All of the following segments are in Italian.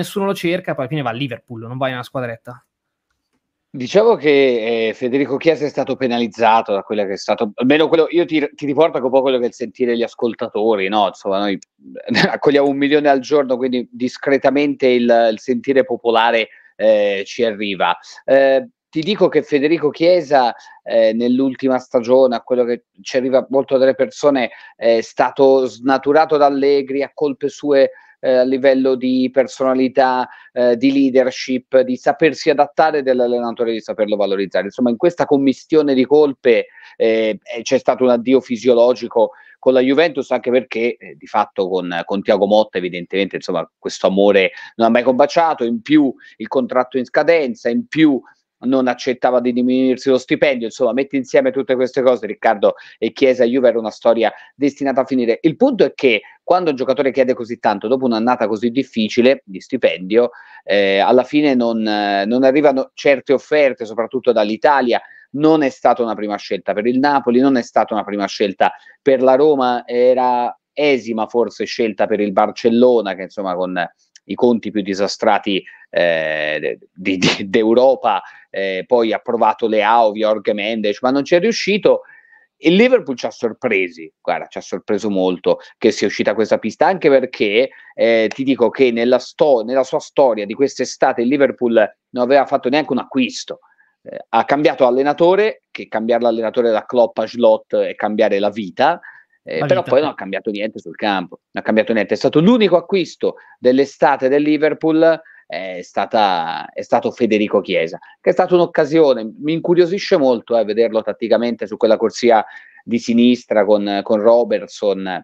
nessuno lo cerca, poi alla fine va a Liverpool, non va in una squadretta. Diciamo che eh, Federico Chiesa è stato penalizzato da quello che è stato, almeno quello, io ti, ti riporto un po' quello che è il sentire gli ascoltatori, no? Insomma, noi accogliamo un milione al giorno, quindi discretamente il, il sentire popolare eh, ci arriva. Eh, ti dico che Federico Chiesa eh, nell'ultima stagione, a quello che ci arriva molto dalle persone, è stato snaturato da Allegri a colpe sue eh, a livello di personalità, eh, di leadership, di sapersi adattare dell'allenatore, di saperlo valorizzare. Insomma, in questa commistione di colpe eh, eh c'è stato un addio fisiologico con la Juventus, anche perché eh, di fatto con, con Tiago Motta evidentemente insomma, questo amore non ha mai combaciato, in più il contratto in scadenza, in più non accettava di diminuirsi lo stipendio, insomma metti insieme tutte queste cose, Riccardo e Chiesa Juve era una storia destinata a finire. Il punto è che quando un giocatore chiede così tanto, dopo un'annata così difficile di stipendio, eh, alla fine non, eh, non arrivano certe offerte, soprattutto dall'Italia, non è stata una prima scelta per il Napoli, non è stata una prima scelta per la Roma, era esima forse scelta per il Barcellona, che insomma con i conti più disastrati eh, di, di, d'Europa, eh, poi ha provato Leao, Jorg Mendes, ma non ci è riuscito. Il Liverpool ci ha sorpresi, guarda, ci ha sorpreso molto che sia uscita questa pista, anche perché eh, ti dico che nella, sto- nella sua storia di quest'estate il Liverpool non aveva fatto neanche un acquisto. Eh, ha cambiato allenatore, che cambiare l'allenatore da Klopp a Slot è cambiare la vita, eh, però poi non ha cambiato niente sul campo, non ha cambiato niente. È stato l'unico acquisto dell'estate del Liverpool, è, stata, è stato Federico Chiesa, che è stata un'occasione, mi incuriosisce molto eh, vederlo tatticamente su quella corsia di sinistra con, con Robertson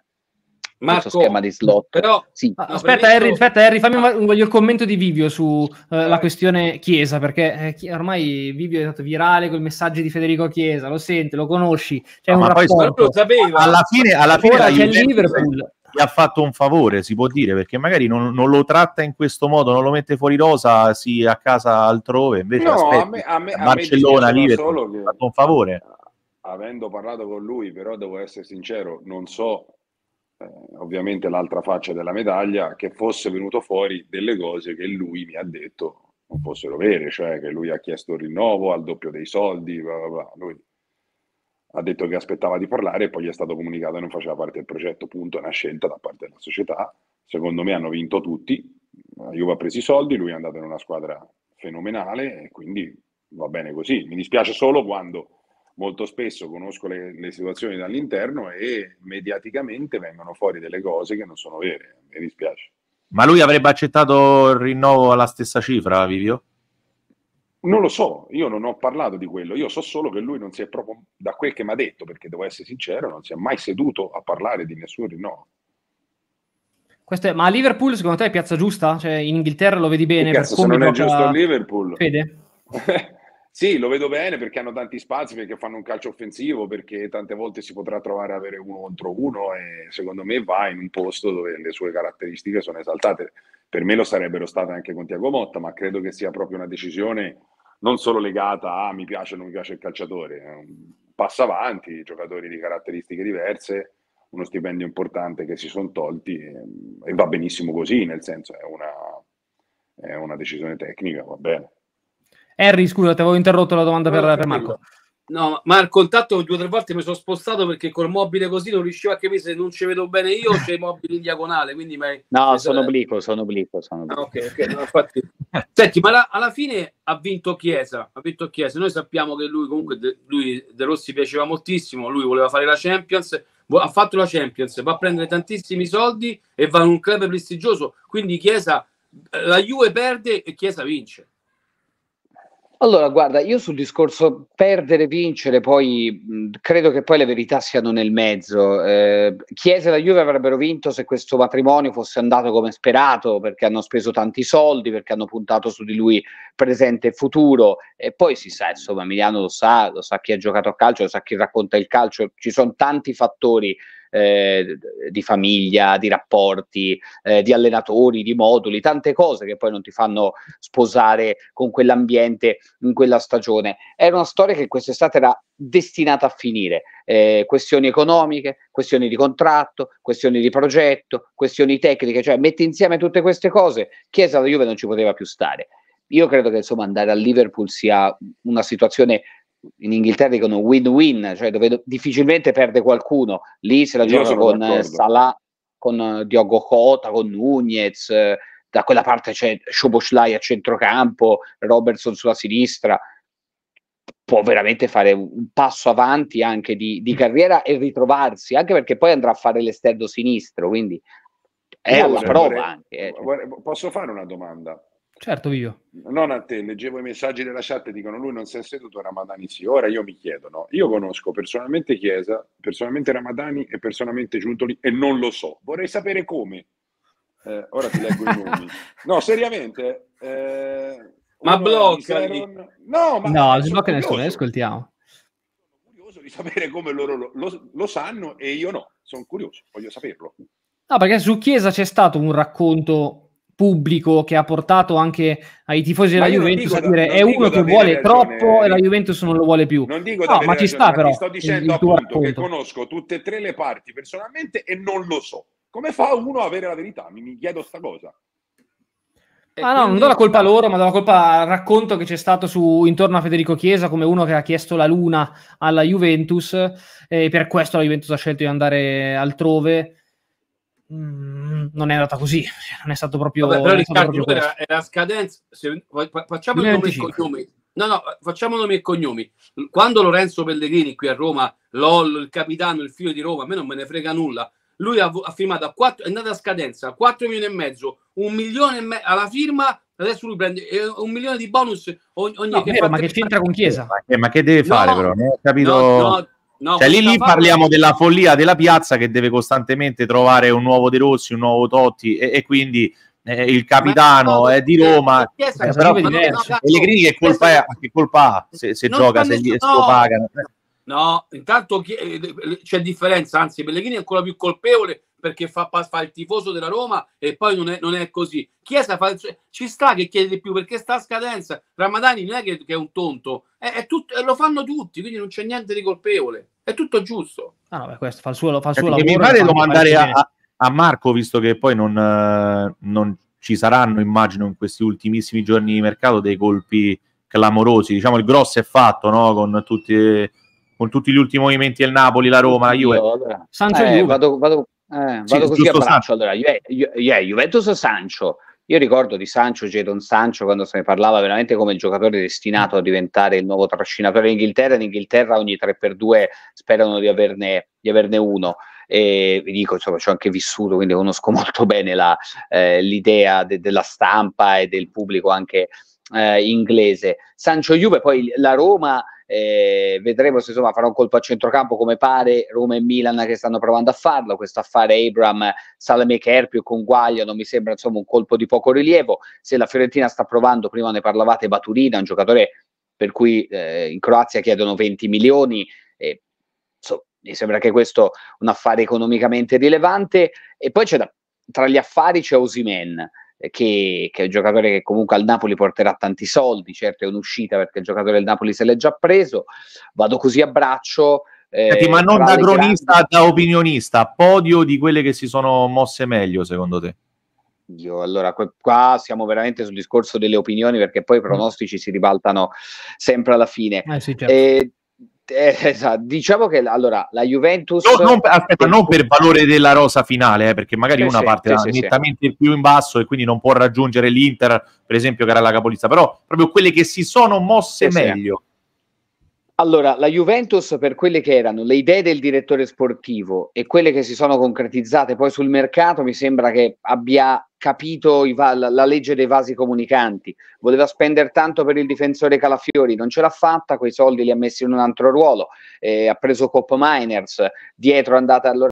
Marco, schema di slot. Però, sì. aspetta, Harry, aspetta, Harry, fammi un, voglio il commento di Vivio sulla eh, uh, questione Chiesa, perché eh, ormai Vivio è stato virale con i messaggi di Federico Chiesa, lo senti, lo conosci, c'è no, un rapporto. Lo sapeva. Alla fine, alla fine Ora, Liverpool gli ha fatto un favore, si può dire, perché magari non, non, lo tratta in questo modo, non lo mette fuori rosa, si a casa altrove, invece no, aspetti, a me, a me, a Barcellona, Liverpool, che... ha fatto un favore. Avendo parlato con lui, però devo essere sincero, non so eh, ovviamente l'altra faccia della medaglia, che fosse venuto fuori delle cose che lui mi ha detto non fossero vere, cioè che lui ha chiesto il rinnovo al doppio dei soldi, bla bla bla. Lui ha detto che aspettava di parlare e poi gli è stato comunicato che non faceva parte del progetto, punto, è una scelta da parte della società. Secondo me hanno vinto tutti, la Juve ha preso i soldi, lui è andato in una squadra fenomenale e quindi va bene così. Mi dispiace solo quando molto spesso conosco le, le, situazioni dall'interno e mediaticamente vengono fuori delle cose che non sono vere, mi dispiace. Ma lui avrebbe accettato il rinnovo alla stessa cifra, Vivio? Non lo so, io non ho parlato di quello, io so solo che lui non si è proprio, da quel che mi ha detto, perché devo essere sincero, non si è mai seduto a parlare di nessun rinnovo. È, ma a Liverpool secondo te è piazza giusta? Cioè in Inghilterra lo vedi bene? Che cazzo, se non è giusto Liverpool... Fede? Sì, lo vedo bene perché hanno tanti spazi, perché fanno un calcio offensivo, perché tante volte si potrà trovare ad avere uno contro uno e secondo me va in un posto dove le sue caratteristiche sono esaltate. Per me lo sarebbero state anche con Tiago Motta, ma credo che sia proprio una decisione non solo legata a mi piace o non mi piace il calciatore, passa avanti, giocatori di caratteristiche diverse, uno stipendio importante che si sono tolti e, va benissimo così, nel senso è una, è una decisione tecnica, va bene. Harry, scusa, ti avevo interrotto la domanda per, per Marco. No, ma al contatto due o tre volte mi sono spostato perché col mobile così non riuscivo a capire se non ci vedo bene io c'è i mobili in diagonale. Quindi mai... No, sono obliquo, sono obliquo. Sono obliquo. Ah, okay, okay, no, infatti... Senti, ma la, alla fine ha vinto Chiesa, ha vinto Chiesa. Noi sappiamo che lui comunque, de, lui, De Rossi piaceva moltissimo, lui voleva fare la Champions, ha fatto la Champions, va a prendere tantissimi soldi e va in un club prestigioso. Quindi Chiesa, la Juve perde e Chiesa vince allora, guarda, io sul discorso perdere vincere, poi mh, credo che poi le verità siano nel mezzo. Eh, Chiesa e la Juve avrebbero vinto se questo matrimonio fosse andato come sperato, perché hanno speso tanti soldi, perché hanno puntato su di lui presente e futuro. E poi si sa, insomma, Emiliano lo sa, lo sa chi ha giocato a calcio, lo sa chi racconta il calcio, ci sono tanti fattori eh, di famiglia, di rapporti, eh, di allenatori, di moduli, tante cose che poi non ti fanno sposare con quell'ambiente in quella stagione. Era una storia che quest'estate era destinata a finire. Eh, questioni economiche, questioni di contratto, questioni di progetto, questioni tecniche, cioè metti insieme tutte queste cose, Chiesa alla Juve non ci poteva più stare. Io credo che insomma andare a Liverpool sia una situazione in Inghilterra dicono win-win, cioè dove difficilmente perde qualcuno. Lì se la gioca con eh, d'accordo. Salah, con eh, Diogo Cota, con Nunez, eh, da quella parte c'è Szoboszlai a centrocampo, Robertson sulla sinistra. Può veramente fare un passo avanti anche di, di carriera e ritrovarsi, anche perché poi andrà a fare l'esterno sinistro, quindi è alla prova vorrei, anche. Eh. Posso fare una domanda? Certo, io. Non a te, leggevo i messaggi della chat e dicono lui non si è seduto, a Ramadani sì. Ora io mi chiedo, no? Io conosco personalmente Chiesa, personalmente Ramadani e personalmente Giuntoli e non lo so. Vorrei sapere come. Eh, ora ti leggo i nomi. No, seriamente. Eh, ma blocca. No, ma no, si blocca nessuno, ascoltiamo. Sono curioso di sapere come loro lo, lo, lo sanno e io no. Sono curioso, voglio saperlo. No, perché su Chiesa c'è stato un racconto pubblico che ha portato anche ai tifosi della Juventus dico, a dire è uno che vuole ragione, troppo e la Juventus non lo vuole più. Non dico no, ma ci ragione, sta ma però. sto dicendo appunto che conosco tutte e tre le parti personalmente e non lo so. Come fa uno a avere la verità? Mi, mi chiedo sta cosa. ah no, non do la colpa a loro, ma do la colpa al racconto che c'è stato su, intorno a Federico Chiesa come uno che ha chiesto la luna alla Juventus e per questo la Juventus ha scelto di andare altrove Mm, non è andata così, cioè, non è stato proprio... Vabbè, però Riccardo proprio era, era, scadenza, se, facciamo il nome e cognome. No, no, facciamo nomi e cognomi. Quando Lorenzo Pellegrini qui a Roma, LOL, il capitano, il figlio di Roma, a me non me ne frega nulla. Lui ha, ha firmato a 4, è andata a scadenza, 4 milioni e mezzo, un milione e mezzo alla firma, adesso lui prende eh, un milione di bonus ogni, ogni no, che vero, ma che c'entra con Chiesa? Ma che, ma che deve no, fare però? Non ho capito. No, no, No, cioè, lì, lì parliamo della follia della piazza che deve costantemente trovare un nuovo De Rossi, un nuovo Totti e, e quindi eh, il capitano ma è, di eh, Roma, eh, eh però no, no, eh, cazzo, che colpa, è, che colpa ha se, se gioca, se gli no, pagano? No, intanto c'è differenza, anzi Pellegrini è ancora più colpevole perché fa, fa il tifoso della Roma e poi non è, non è così. Chiesa fa, cioè, ci sta che chiede di più perché sta a scadenza. Ramadani non è che, che è un tonto, è, è tutto, lo fanno tutti, quindi non c'è niente di colpevole. È tutto giusto. Ah, no, beh, questo fa il suo, fa il eh, suo lavoro. Mi pare devo mandare a, a, Marco, visto che poi non, eh, non ci saranno, immagino, in questi ultimissimi giorni di mercato dei colpi clamorosi. Diciamo, il grosso è fatto, no? Con tutti con tutti gli ultimi movimenti del Napoli, la Roma, la Juve. Sancio eh, vado, vado, eh, vado sì, così a braccio. Allora, yeah, Juventus Sancho. Io ricordo di Sancho, Jadon Sancho, quando se ne parlava veramente come il giocatore destinato a diventare il nuovo trascinatore in Inghilterra. In Inghilterra ogni 3x2 sperano di averne, di averne uno. E vi dico, insomma, ci ho anche vissuto, quindi conosco molto bene la, eh, l'idea de- della stampa e del pubblico anche eh, inglese. Sancho Juve, poi la Roma eh, vedremo se insomma farà un colpo a centrocampo come pare Roma e Milan che stanno provando a farlo. Questo affare Abram, Salameca, Erpio con Guaglia non mi sembra insomma un colpo di poco rilievo. Se la Fiorentina sta provando, prima ne parlavate, Baturina, un giocatore per cui eh, in Croazia chiedono 20 milioni. e, so, mi sembra che questo un affare economicamente rilevante. E poi c'è da, tra gli affari c'è Osimen eh, che, che, è un giocatore che comunque al Napoli porterà tanti soldi, certo è un'uscita perché il giocatore del Napoli se l'è già preso, vado così a braccio. Eh, ma non da cronista, grandi... da opinionista, podio di quelle che si sono mosse meglio secondo te? Io, allora, qua siamo veramente sul discorso delle opinioni perché poi i mm. pronostici si ribaltano sempre alla fine. Eh sì, certo. eh, eh, esatto. diciamo che allora la Juventus no, non, aspetta, non per valore della rosa finale eh, perché magari eh, una parte sì, nettamente sì. più in basso e quindi non può raggiungere l'Inter per esempio che era la capolista però proprio quelle che si sono mosse meglio allora, la Juventus per quelle che erano le idee del direttore sportivo e quelle che si sono concretizzate poi sul mercato, mi sembra che abbia capito va- la legge dei vasi comunicanti. Voleva spendere tanto per il difensore Calafiori, non ce l'ha fatta, quei soldi li ha messi in un altro ruolo, eh, ha preso Cop Miners, dietro è andata allora